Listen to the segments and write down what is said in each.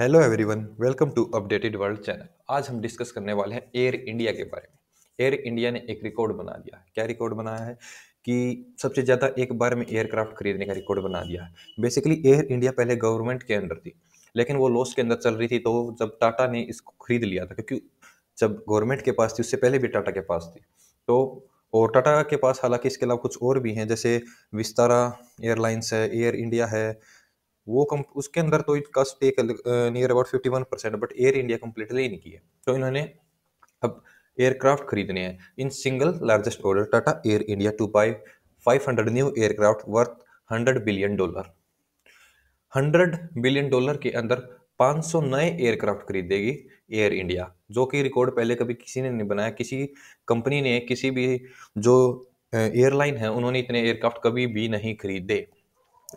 hello everyone welcome to updated world channel आज हम discuss करने वाले हैं एयर इंडिया के बारे में एयर इंडिया ने एक रिकॉर्ड बना दिया क्या रिकॉर्ड बनाया है कि सबसे ज़्यादा एक बार में एयरक्राफ्ट खरीदने का रिकॉर्ड बना दिया है बेसिकली एयर इंडिया पहले गवर्नमेंट के अंदर थी लेकिन वो लॉस के अंदर चल रही थी तो जब टाटा ने इसको खरीद लिया था क्योंकि जब गवर्नमेंट के पास थी उससे पहले भी टाटा के पास थी तो और टाटा के पास हालांकि इसके अलावा कुछ और भी हैं जैसे विस्तारा एयरलाइंस है एयर इंडिया है वो कम उसके अंदर तो इट कस्ट टेक near about fifty one percent but air India completely नहीं की है तो इन्होंने अब एयरक्राफ्ट खरीदने हैं in single largest order Tata air India to buy five hundred new aircraft worth hundred billion dollar hundred billion dollar के अंदर पाँच सौ नए एयरक्राफ्ट खरीदेगी एयर इंडिया जो कि रिकॉर्ड पहले कभी किसी ने नहीं बनाया किसी कंपनी ने किसी भी जो एयरलाइन है उन्होंने इतने एयरक्राफ्ट कभी भी नहीं खरीदे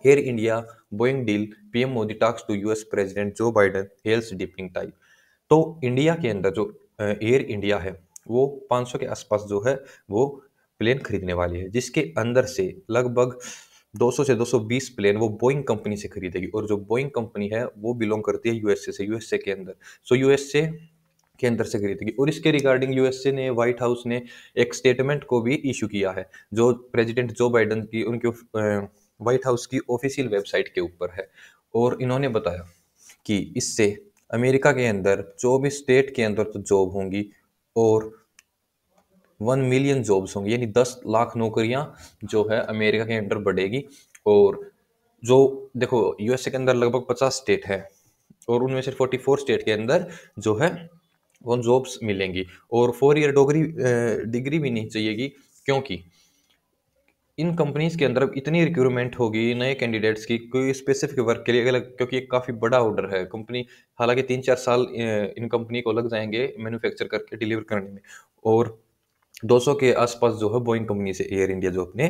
air India Boeing deal PM Modi talks to US president Joe Biden hails डिपिंग टाइप तो इंडिया के अंदर जो एयर इंडिया है वो 500 के आसपास जो है वो प्लेन खरीदने वाली है जिसके अंदर से लगभग 200 से 220 प्लेन वो बोइंग कंपनी से खरीदेगी और जो बोइंग कंपनी है वो बिलोंग करती है यूएसए से यूएसए के अंदर सो so, यूएसए के अंदर से खरीदेगी और इसके रिगार्डिंग यूएसए ने व्हाइट हाउस ने एक स्टेटमेंट को भी इशू किया है जो प्रेसिडेंट जो बाइडन की उनके व्हाइट हाउस की ऑफिशियल वेबसाइट के ऊपर है और इन्होंने बताया कि इससे अमेरिका के अंदर चौबीस स्टेट के अंदर तो जॉब होंगी और वन मिलियन जॉब्स होंगी यानी दस लाख नौकरियां जो है अमेरिका के अंदर बढ़ेगी और जो देखो यूएसए के अंदर लगभग पचास स्टेट है और उनमें से फोर्टी फोर स्टेट के अंदर जो है वो जॉब्स मिलेंगी और फोर ईयर डोगरी डिग्री भी नहीं चाहिएगी क्योंकि इन कंपनीज़ के अंदर इतनी रिक्रूटमेंट होगी नए कैंडिडेट्स की कोई स्पेसिफिक वर्क के लिए अलग क्योंकि एक काफ़ी बड़ा ऑर्डर है कंपनी हालांकि तीन चार साल इन कंपनी को लग जाएंगे मैन्युफैक्चर करके डिलीवर करने में और 200 के आसपास जो है बोइंग कंपनी से एयर इंडिया जो अपने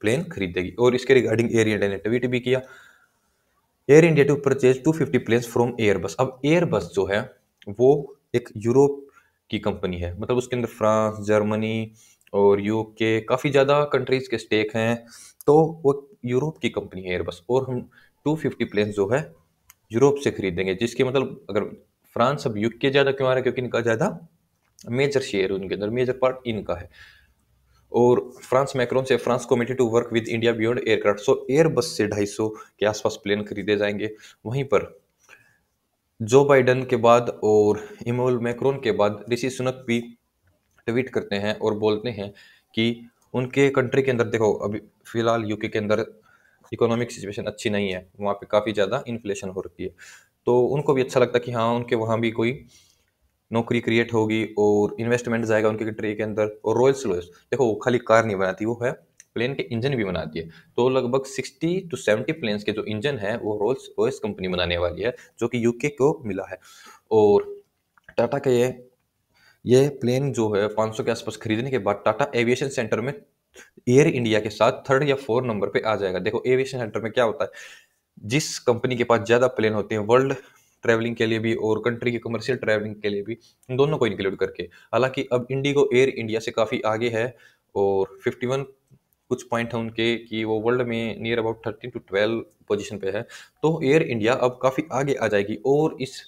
प्लेन खरीदेगी और इसके रिगार्डिंग एयर इंडिया ने ट्वीट भी किया air India to purchase two fifty plane from बस अब बस जो है वो एक यूरोप की कंपनी है मतलब उसके अंदर फ्रांस जर्मनी और यू के काफ़ी ज़्यादा कंट्रीज़ के स्टेक हैं तो वो यूरोप की कंपनी है एयरबस और हम 250 प्लेन जो है यूरोप से खरीदेंगे जिसके मतलब अगर फ्रांस अब यूके ज़्यादा क्यों आ रहा है क्योंकि इनका ज़्यादा मेजर शेयर उनके अंदर मेजर पार्ट इनका है और फ्रांस मैक्रोन से France committee to work with India beyond aircraft so Airbus से 250 के आसपास प्लेन खरीदे जाएंगे वहीं पर जो बाइडन के बाद और इमोल मैक्रोन के बाद ऋषि सुनक भी ट्वीट करते हैं और बोलते हैं कि उनके कंट्री के अंदर देखो अभी फ़िलहाल यूके के अंदर इकोनॉमिक सिचुएशन अच्छी नहीं है वहाँ पे काफ़ी ज़्यादा इन्फ्लेशन हो रखी है तो उनको भी अच्छा लगता है कि हाँ उनके वहाँ भी कोई नौकरी क्रिएट होगी और इन्वेस्टमेंट जाएगा उनके कंट्री के अंदर और रॉयल्स रॉयल्स देखो वो खाली कार नहीं बनाती वो है प्लेन के इंजन भी बनाती है तो लगभग सिक्सटी टू सेवेंटी प्लेन्स के जो इंजन है वो रोल्स रॉयस कंपनी बनाने वाली है जो कि यूके को मिला है और टाटा के ये यह प्लेन जो है 500 के आसपास खरीदने के बाद टाटा एविएशन सेंटर में एयर इंडिया के साथ थर्ड या फोर्थ नंबर पे आ जाएगा देखो एविएशन सेंटर में क्या होता है जिस कंपनी के पास ज़्यादा प्लेन होते हैं वर्ल्ड ट्रैवलिंग के लिए भी और कंट्री के कमर्शियल ट्रैवलिंग के लिए भी इन दोनों को इंक्लूड करके हालांकि अब इंडिगो एयर इंडिया से काफ़ी आगे है और 51 कुछ पॉइंट है उनके कि वो वर्ल्ड में near about thirteen to twelve position पे है तो एयर इंडिया अब काफ़ी आगे आ जाएगी और इस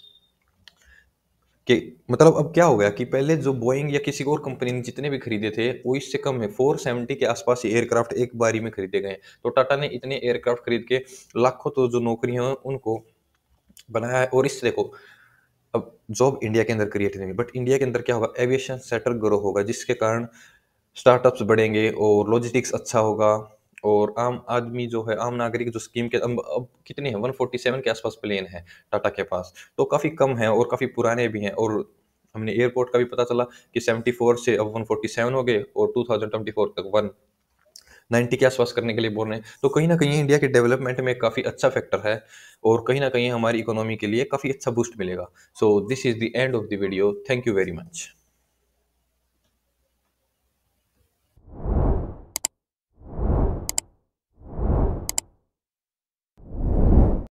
कि मतलब अब क्या हो गया कि पहले जो बोइंग या किसी और कंपनी ने जितने भी खरीदे थे वो इससे कम है फोर सेवेंटी के आसपास ही एयरक्राफ्ट एक बारी में खरीदे गए तो टाटा ने इतने एयरक्राफ्ट खरीद के लाखों तो जो नौकरियां हैं उनको बनाया है और इससे देखो अब जॉब इंडिया के अंदर क्रिएट नहीं बट इंडिया के अंदर क्या होगा एविएशन सेक्टर ग्रो होगा जिसके कारण स्टार्टअप्स बढ़ेंगे और लॉजिस्टिक्स अच्छा होगा और आम आदमी जो है आम नागरिक जो स्कीम के अब अब कितने हैं सेवन के आसपास प्लेन है टाटा के पास तो काफ़ी कम है और काफ़ी पुराने भी हैं और हमने एयरपोर्ट का भी पता चला कि सेवेंटी फोर से अब वन फोर्टी सेवन हो गए और टू थाउजेंड ट्वेंटी फोर तक वन नाइन्टी के आसपास करने के लिए बोल रहे हैं तो कहीं ना कहीं इंडिया के डेवलपमेंट में काफ़ी अच्छा फैक्टर है और कहीं ना कहीं हमारी इकोनॉमी के लिए काफ़ी अच्छा बूस्ट मिलेगा so this is the end of the video thank you very much